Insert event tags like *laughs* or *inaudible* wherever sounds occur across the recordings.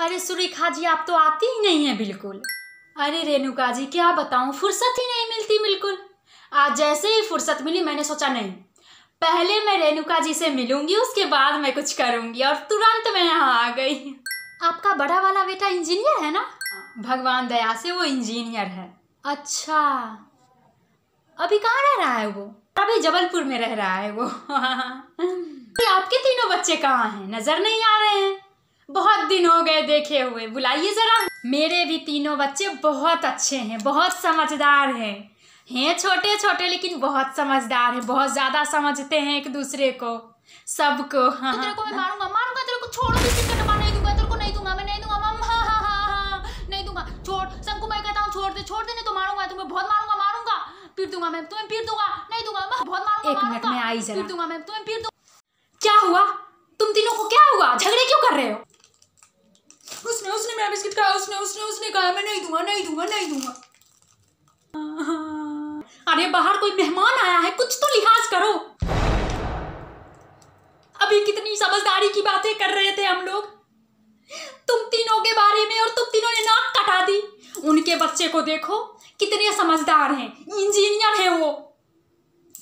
अरे सुरेखा जी आप तो आती ही नहीं है बिल्कुल अरे रेणुका जी क्या बताऊँ फुर्सत ही नहीं मिलती बिल्कुल आज जैसे ही फुर्सत मिली मैंने सोचा नहीं पहले मैं रेणुका जी से मिलूंगी उसके बाद मैं कुछ करूंगी और तुरंत मैं यहाँ आ गई आपका बड़ा वाला बेटा इंजीनियर है ना भगवान दया से वो इंजीनियर है अच्छा अभी कहाँ रह रहा है वो अभी जबलपुर में रह रहा है वो *laughs* आपके तीनों बच्चे कहाँ हैं नजर नहीं आ रहे हैं बहुत दिन हो गए देखे हुए बुलाइए ज़रा मेरे भी तीनों बच्चे बहुत अच्छे हैं बहुत समझदार हैं हैं छोटे छोटे लेकिन बहुत समझदार हैं बहुत ज़्यादा समझते हैं एक दूसरे को सबको हाँ, हाँ मैं हाँ। मारूंगा मारूंगा तेरे नहीं दूंगा नहीं दूंगा मम हाँ, हाँ नहीं दूंगा छोड़ दे नहीं तो मारूंगा तुम्हें बहुत मारूंगा मारूंगा फिर दूंगा मैं तुम्हें पीट दूंगा नहीं दूंगा बहुत मारूंगा एक मिनट में आई जरा पीट दूंगा मैं तुम्हें फिर दूंगा क्या हुआ तुम तीनों को क्या हुआ झगड़े क्यों कर रहे हो बिस्किट खाया उसने उसने उसने कहा मैं नहीं दूंगा नहीं दूंगा नहीं दूंगा हाँ। अरे बाहर कोई मेहमान आया है कुछ तो लिहाज करो अभी कितनी समझदारी की बातें कर रहे थे हम लोग तुम तीनों के बारे में और तुम तीनों ने नाक कटा दी उनके बच्चे को देखो कितने समझदार हैं इंजीनियर हैं वो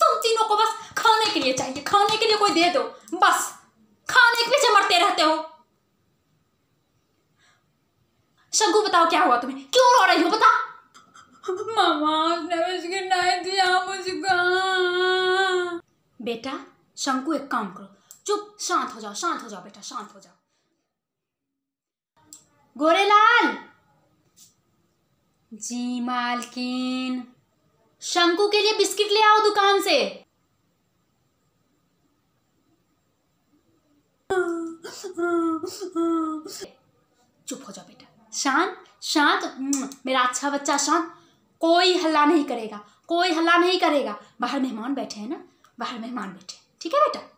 तुम तीनों को बस खाने के लिए चाहिए खाने के लिए कोई दे दो बस खाने के पीछे मरते रहते हो शंकु बताओ क्या हुआ तुम्हें क्यों रो रही हो बता मामा उसने बिस्किट नहीं दिया मुझको बेटा शंकु एक काम करो चुप शांत हो जाओ शांत हो जाओ बेटा शांत हो जाओ गोरेलाल जी मालकिन शंकु के लिए बिस्किट ले आओ दुकान से शांत शांत मेरा अच्छा बच्चा शांत कोई हल्ला नहीं करेगा कोई हल्ला नहीं करेगा बाहर मेहमान बैठे हैं ना बाहर मेहमान बैठे ठीक है बेटा